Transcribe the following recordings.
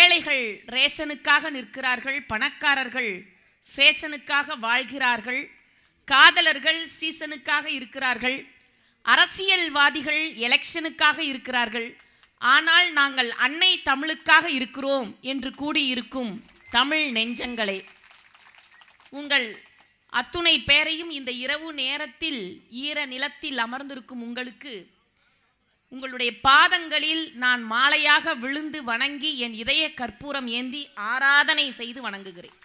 ஏழைகள் ரேஷனுக்காக நிற்கிறார்கள் பணக்காரர்கள் ஃபேஷனுக்காக வாழ்கிறார்கள் காதலர்கள் சீசனுக்காக இருக்கிறார்கள் அரசியல்வாதிகள் எலெக்ஷனுக்காக இருக்கிறார்கள் ஆனால் நாங்கள் அன்னை தமிழுக்காக இருக்கிறோம் என்று கூடியிருக்கும் தமிழ் நெஞ்சங்களே உங்கள் அத்துணை பேரையும் இந்த இரவு நேரத்தில் ஈர நிலத்தில் அமர்ந்திருக்கும் உங்களுக்கு உங்களுடைய பாதங்களில் நான் மாலையாக விழுந்து வணங்கி என் இதய கற்பூரம் ஏந்தி ஆராதனை செய்து வணங்குகிறேன்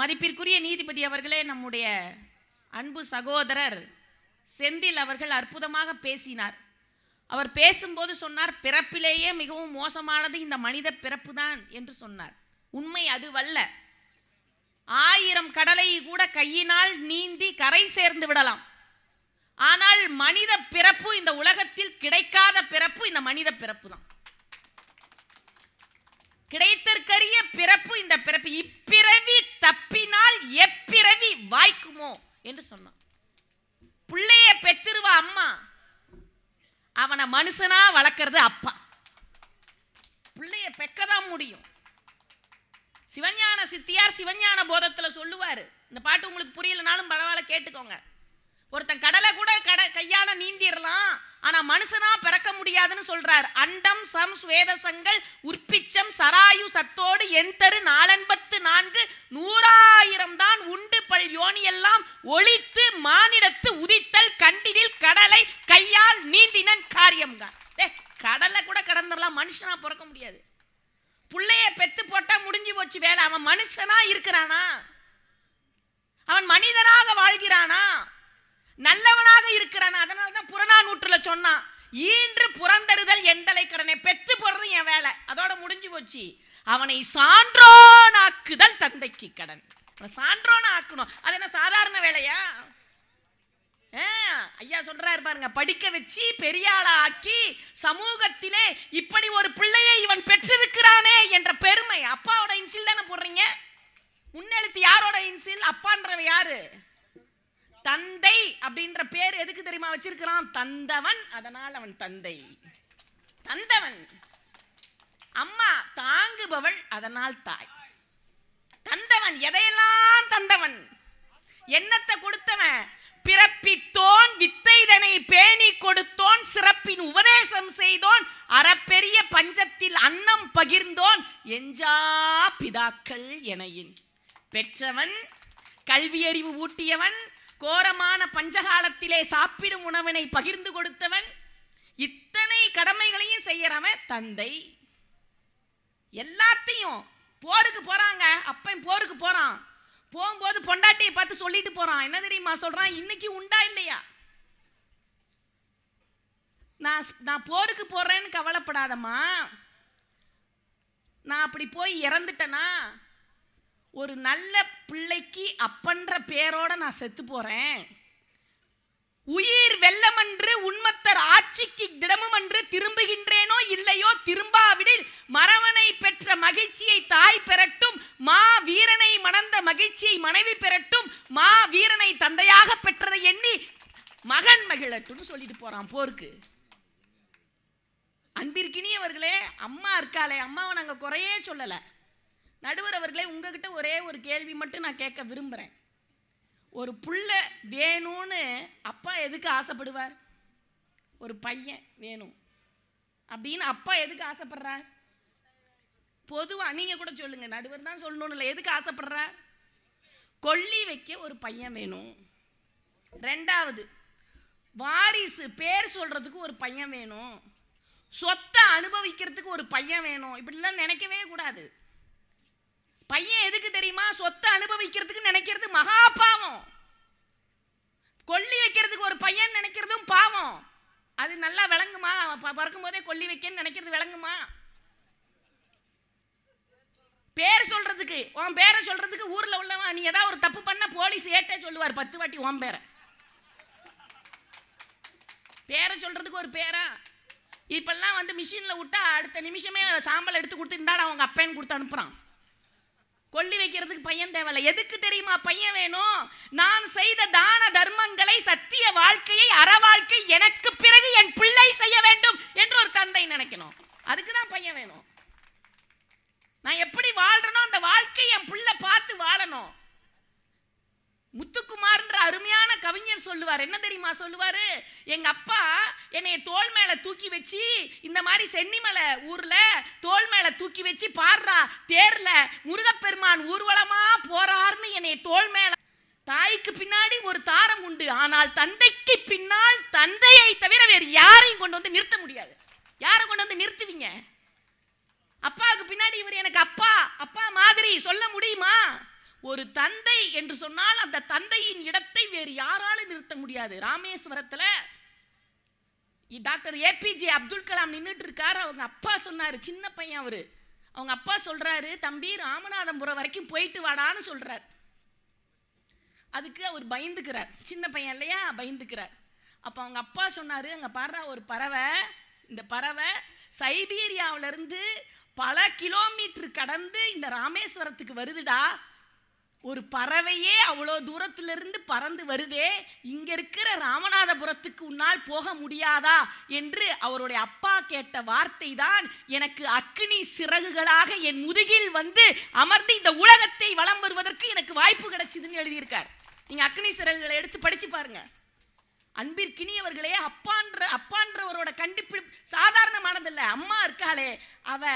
மதிப்பிற்குரிய நீதிபதி அவர்களே நம்முடைய அன்பு சகோதரர் செந்தில் அவர்கள் அற்புதமாக பேசினார் அவர் பேசும்போது சொன்னார் பிறப்பிலேயே மிகவும் மோசமானது இந்த மனித பிறப்பு தான் என்று சொன்னார் உண்மை அதுவல்ல ஆயிரம் கடலை கூட கையினால் நீந்தி கரை சேர்ந்து விடலாம் ஆனால் மனித பிறப்பு இந்த உலகத்தில் கிடைக்காத பிறப்பு இந்த மனித பிறப்பு தான் கிடைத்தற்கரிய பிறப்பு இந்த பிறப்பு இப்பிறவி தப்பினால் எப்பிறவி வாய்க்குமோ என்று சொன்னான் பிள்ளைய பெற்றுருவ அம்மா அவனை மனுஷனா வளர்க்கறது அப்பா பிள்ளைய பெக்கதான் முடியும் சிவஞான சித்தியார் சிவஞான போதத்துல சொல்லுவாரு இந்த பாட்டு உங்களுக்கு புரியலனாலும் பரவாயில்ல கேட்டுக்கோங்க ஒருத்தன் கடலை கூட கடை கையால் நீந்திடலாம் ஆனால் மனுஷனா பிறக்க முடியாதுன்னு சொல்கிறார் அண்டம் சம் சுவேதசங்கள் உற்பிச்சம் சராயு சத்தோடு என் தரு நாலன்பத்து நான்கு நூறாயிரம் தான் உண்டு பல் யோனியெல்லாம் ஒழித்து மானிடத்து உதித்தல் கண்டினில் கடலை கையால் நீந்தினன் ஏ கடலை கூட கடந்துடலாம் மனுஷனா பிறக்க முடியாது பிள்ளைய பெத்து போட்டா முடிஞ்சு போச்சு வேலை அவன் மனுஷனா இருக்கிறானா அவன் மனிதனாக வாழ்கிறானா நல்லவனாக இருக்கிறான் அதனால தான் புறநானூற்றுல சொன்னான் ஈன்று புறந்தருதல் எந்தலை கடனை பெற்று போடுறது என் வேலை அதோட முடிஞ்சு போச்சு அவனை சான்றோனாக்குதல் தந்தைக்கு கடன் சான்றோன ஆக்கணும் அது என்ன சாதாரண வேலையா ஐயா சொல்றாரு பாருங்க படிக்க வச்சு பெரியாளா ஆக்கி சமூகத்திலே இப்படி ஒரு பிள்ளையை இவன் பெற்றிருக்கிறானே என்ற பெருமை அப்பாவோட இன்சில் தானே போடுறீங்க முன்னெழுத்து யாரோட இன்சில் அப்பான்றவ யாரு தந்தை அப்படின்ற பேர் எதுக்கு தெரியுமா வச்சிருக்கிறான் தந்தவன் அதனால் அவன் தந்தை தந்தவன் அம்மா தாங்குபவள் அதனால் தாய் தந்தவன் எதையெல்லாம் தந்தவன் என்னத்தை கொடுத்தவன் பிறப்பித்தோன் வித்தைதனை பேணி கொடுத்தோன் சிறப்பின் உபதேசம் செய்தோன் அறப்பெரிய பஞ்சத்தில் அன்னம் பகிர்ந்தோன் எஞ்சா பிதாக்கள் எனையின் பெற்றவன் கல்வியறிவு ஊட்டியவன் கோரமான பஞ்சகாலத்திலே சாப்பிடும் உணவினை பகிர்ந்து கொடுத்தவன் இத்தனை கடமைகளையும் செய்யறவன் தந்தை எல்லாத்தையும் போருக்கு போறாங்க அப்பன் போருக்கு போறான் போகும்போது பொண்டாட்டியை பார்த்து சொல்லிட்டு போறான் என்ன தெரியுமா சொல்றான் இன்னைக்கு உண்டா இல்லையா நான் நான் போருக்கு போறேன்னு கவலைப்படாதம்மா நான் அப்படி போய் இறந்துட்டேனா ஒரு நல்ல பிள்ளைக்கு அப்பன்ற பேரோட நான் செத்து போறேன் உயிர் வெள்ளமன்று உண்மத்தர் ஆட்சிக்கு திடமும் என்று திரும்புகின்றேனோ இல்லையோ திரும்பாவிடில் மரவனை பெற்ற மகிழ்ச்சியை தாய் பெறட்டும் மா வீரனை மணந்த மகிழ்ச்சியை மனைவி பெறட்டும் மா வீரனை தந்தையாக பெற்றதை எண்ணி மகன் மகிழட்டும்னு சொல்லிட்டு போறான் போருக்கு அன்பிற்கினியவர்களே அம்மா இருக்காளே அம்மாவை நாங்கள் குறையே சொல்லலை நடுவர் அவர்களே உங்ககிட்ட ஒரே ஒரு கேள்வி மட்டும் நான் கேட்க விரும்புகிறேன் ஒரு புள்ள வேணும்னு அப்பா எதுக்கு ஆசைப்படுவார் ஒரு பையன் வேணும் அப்படின்னு அப்பா எதுக்கு ஆசைப்படுறார் பொதுவாக நீங்கள் கூட சொல்லுங்கள் நடுவர் தான் சொல்லணும்னு இல்லை எதுக்கு ஆசைப்படுறார் கொல்லி வைக்க ஒரு பையன் வேணும் ரெண்டாவது வாரிசு பேர் சொல்கிறதுக்கு ஒரு பையன் வேணும் சொத்தை அனுபவிக்கிறதுக்கு ஒரு பையன் வேணும் இப்படிலாம் நினைக்கவே கூடாது பையன் எதுக்கு தெரியுமா சொத்தை அனுபவிக்கிறதுக்கு நினைக்கிறது மகா பாவம் கொல்லி வைக்கிறதுக்கு ஒரு பையன் நினைக்கிறதும் பாவம் அது நல்லா விளங்குமா பிறக்கும் போதே கொல்லி வைக்கன்னு நினைக்கிறது விளங்குமா பேர் சொல்றதுக்கு உன் பேரை சொல்றதுக்கு ஊர்ல உள்ளவன் நீ ஏதாவது ஒரு தப்பு பண்ண போலீஸ் ஏட்டே சொல்லுவார் பத்து வாட்டி உன் பேரை பேரை சொல்றதுக்கு ஒரு பேரா இப்பெல்லாம் வந்து மிஷினில் விட்டா அடுத்த நிமிஷமே சாம்பல் எடுத்து கொடுத்து இருந்தாலும் அவங்க அப்பேன்னு கொடுத்து அனுப்புறான் கொல்லி வைக்கிறதுக்கு பையன் தேவையில்ல எதுக்கு தெரியுமா பையன் வேணும் நான் செய்த தான தர்மங்களை சத்திய வாழ்க்கையை அற வாழ்க்கை எனக்கு பிறகு என் பிள்ளை செய்ய வேண்டும் என்று ஒரு தந்தை நினைக்கணும் அதுக்கு தான் பையன் வேணும் நான் எப்படி வாழ்றனோ அந்த வாழ்க்கை என் பிள்ளை பார்த்து வாழணும் முத்துக்குமார்ன்ற அருமையான கவிஞர் சொல்லுவார் என்ன தெரியுமா சொல்லுவார் எங்கள் அப்பா என்னைய தோல் மேலே தூக்கி வச்சு இந்த மாதிரி சென்னிமலை ஊரில் தோல் மேலே தூக்கி வச்சு பாடுறா தேரில் முருகப்பெருமான் ஊர்வலமாக போறார்னு என்னைய தோல் மேலே தாய்க்கு பின்னாடி ஒரு தாரம் உண்டு ஆனால் தந்தைக்கு பின்னால் தந்தையை தவிர வேறு யாரையும் கொண்டு வந்து நிறுத்த முடியாது யாரை கொண்டு வந்து நிறுத்துவீங்க அப்பாவுக்கு பின்னாடி இவர் எனக்கு அப்பா அப்பா மாதிரி சொல்ல முடியுமா ஒரு தந்தை என்று சொன்னால் அந்த தந்தையின் இடத்தை வேறு யாராலும் நிறுத்த முடியாது ராமேஸ்வரத்தில் டாக்டர் ஏபிஜே அப்துல் கலாம் நின்றுட்டு இருக்காரு அவங்க அப்பா சொன்னார் சின்ன பையன் அவர் அவங்க அப்பா சொல்கிறாரு தம்பி ராமநாதபுரம் வரைக்கும் போயிட்டு வாடான்னு சொல்கிறார் அதுக்கு அவர் பயந்துக்கிறார் சின்ன பையன் இல்லையா பயந்துக்கிறார் அப்போ அவங்க அப்பா சொன்னார் அங்கே பாடுற ஒரு பறவை இந்த பறவை சைபீரியாவிலேருந்து பல கிலோமீட்டர் கடந்து இந்த ராமேஸ்வரத்துக்கு வருதுடா ஒரு பறவையே அவ்வளோ தூரத்திலிருந்து பறந்து வருதே இங்க இருக்கிற ராமநாதபுரத்துக்கு உன்னால் போக முடியாதா என்று அவருடைய அப்பா கேட்ட வார்த்தை தான் எனக்கு அக்னி சிறகுகளாக என் முதுகில் வந்து அமர்ந்து இந்த உலகத்தை வளம் வருவதற்கு எனக்கு வாய்ப்பு கிடைச்சிதுன்னு எழுதியிருக்கார் நீங்க அக்னி சிறகுகளை எடுத்து படிச்சு பாருங்க அன்பிற்கினியவர்களே அப்பான்ற அப்பான்றவரோட கண்டுபிடி சாதாரணமானதில்லை அம்மா இருக்காளே அவ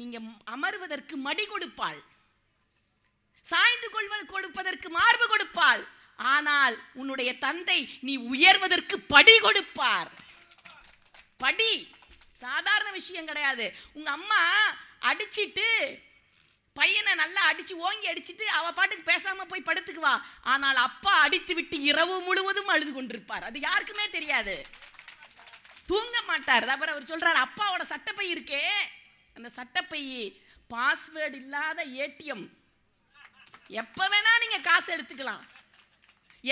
நீங்க அமர்வதற்கு மடி கொடுப்பாள் சாய்ந்து கொள்வது கொடுப்பதற்கு மார்பு கொடுப்பாள் ஆனால் உன்னுடைய தந்தை நீ உயர்வதற்கு படி கொடுப்பார் படி சாதாரண விஷயம் கிடையாது உங்க அம்மா அடிச்சிட்டு பையனை நல்லா அடிச்சு ஓங்கி அடிச்சுட்டு அவ பாட்டுக்கு பேசாம போய் படுத்துக்குவா ஆனால் அப்பா அடித்து விட்டு இரவு முழுவதும் அழுது கொண்டிருப்பார் அது யாருக்குமே தெரியாது தூங்க மாட்டார் அப்புறம் அவர் சொல்றாரு அப்பாவோட சட்டப்பை இருக்கே அந்த சட்டப்பை பாஸ்வேர்டு இல்லாத ஏடிஎம் எப்போ வேணா நீங்கள் காசு எடுத்துக்கலாம்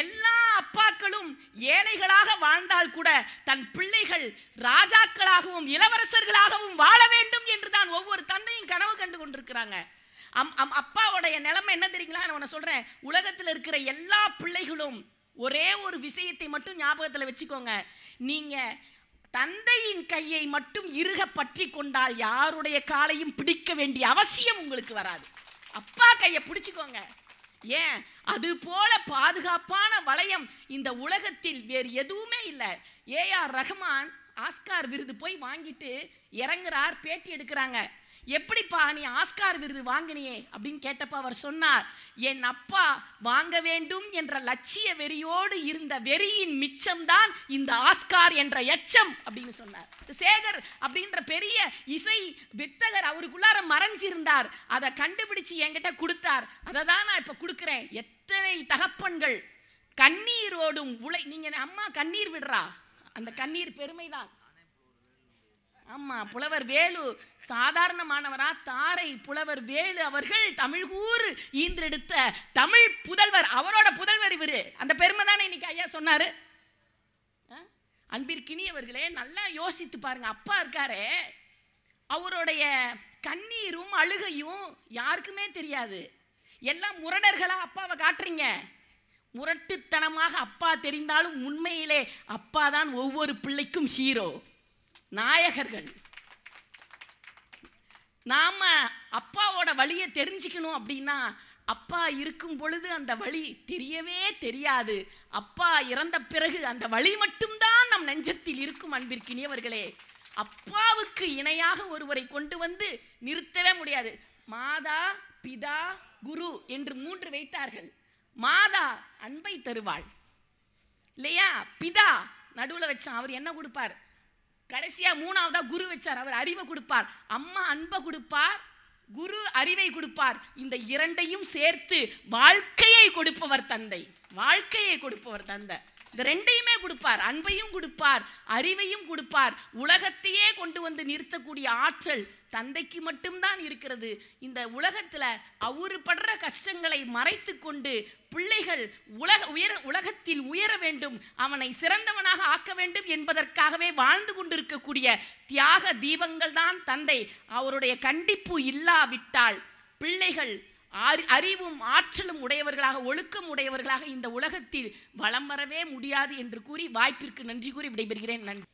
எல்லா அப்பாக்களும் ஏழைகளாக வாழ்ந்தால் கூட தன் பிள்ளைகள் ராஜாக்களாகவும் இளவரசர்களாகவும் வாழ வேண்டும் என்று தான் ஒவ்வொரு தந்தையும் கனவு கண்டு கொண்டிருக்கிறாங்க அம் அம் அப்பாவுடைய நிலைமை என்ன தெரியுங்களா நான் சொல்கிறேன் உலகத்தில் இருக்கிற எல்லா பிள்ளைகளும் ஒரே ஒரு விஷயத்தை மட்டும் ஞாபகத்தில் வச்சுக்கோங்க நீங்கள் தந்தையின் கையை மட்டும் இருக பற்றி கொண்டால் யாருடைய காலையும் பிடிக்க வேண்டிய அவசியம் உங்களுக்கு வராது அப்பா கையை பிடிச்சிக்கோங்க ஏன் அது போல பாதுகாப்பான வளையம் இந்த உலகத்தில் வேறு எதுவுமே இல்லை ஆர் ரஹ்மான் ஆஸ்கார் விருது போய் வாங்கிட்டு இறங்குறார் பேட்டி எடுக்கிறாங்க எப்படிப்பா நீ ஆஸ்கார் விருது வாங்கினியே அப்படின்னு கேட்டப்ப அவர் சொன்னார் என் அப்பா வாங்க வேண்டும் என்ற லட்சிய வெறியோடு இருந்த வெறியின் மிச்சம்தான் இந்த ஆஸ்கார் என்ற எச்சம் அப்படின்னு சொன்னார் சேகர் அப்படின்ற பெரிய இசை வித்தகர் அவருக்குள்ளார மறைஞ்சிருந்தார் அதை கண்டுபிடிச்சு என்கிட்ட கொடுத்தார் அதை தான் நான் இப்போ கொடுக்குறேன் எத்தனை தகப்பன்கள் கண்ணீரோடும் உழை நீங்கள் அம்மா கண்ணீர் விடுறா அந்த கண்ணீர் பெருமைதான் ஆமா புலவர் வேலு சாதாரணமானவரா தாரை புலவர் வேலு அவர்கள் தமிழ் ஊர் ஈன்றெடுத்த தமிழ் புதல்வர் அவரோட புதல்வர் இவர் அந்த பெருமை தானே இன்னைக்கு ஐயா சொன்னார் அன்பிற்கினியவர்களே நல்லா யோசித்து பாருங்க அப்பா இருக்காரே அவருடைய கண்ணீரும் அழுகையும் யாருக்குமே தெரியாது எல்லாம் முரடர்களா அப்பாவை காட்டுறீங்க முரட்டுத்தனமாக அப்பா தெரிந்தாலும் உண்மையிலே அப்பா தான் ஒவ்வொரு பிள்ளைக்கும் ஹீரோ நாயகர்கள் நாம அப்பாவோட வழியை தெரிஞ்சுக்கணும் அப்படின்னா அப்பா இருக்கும் பொழுது அந்த வழி தெரியவே தெரியாது அப்பா இறந்த பிறகு அந்த வழி மட்டும்தான் நம் நெஞ்சத்தில் இருக்கும் அன்பிற்கினியவர்களே அப்பாவுக்கு இணையாக ஒருவரை கொண்டு வந்து நிறுத்தவே முடியாது மாதா பிதா குரு என்று மூன்று வைத்தார்கள் மாதா அன்பை தருவாள் இல்லையா பிதா நடுவில் வச்சான் அவர் என்ன கொடுப்பார் கடைசியாக மூணாவதாக குரு வச்சார் அவர் அறிவை கொடுப்பார் அம்மா அன்பை கொடுப்பார் குரு அறிவை கொடுப்பார் இந்த இரண்டையும் சேர்த்து வாழ்க்கையை கொடுப்பவர் தந்தை வாழ்க்கையை கொடுப்பவர் தந்தை இந்த ரெண்டையுமே கொடுப்பார் அன்பையும் கொடுப்பார் அறிவையும் கொடுப்பார் உலகத்தையே கொண்டு வந்து நிறுத்தக்கூடிய ஆற்றல் தந்தைக்கு மட்டும்தான் இருக்கிறது இந்த உலகத்தில் அவரு படுற கஷ்டங்களை மறைத்து கொண்டு பிள்ளைகள் உலக உயர உலகத்தில் உயர வேண்டும் அவனை சிறந்தவனாக ஆக்க வேண்டும் என்பதற்காகவே வாழ்ந்து கொண்டிருக்கக்கூடிய தியாக தீபங்கள் தான் தந்தை அவருடைய கண்டிப்பு இல்லாவிட்டால் பிள்ளைகள் அறிவும் ஆற்றலும் உடையவர்களாக ஒழுக்கம் உடையவர்களாக இந்த உலகத்தில் வளம் வரவே முடியாது என்று கூறி வாய்ப்பிற்கு நன்றி கூறி விடைபெறுகிறேன் நன்றி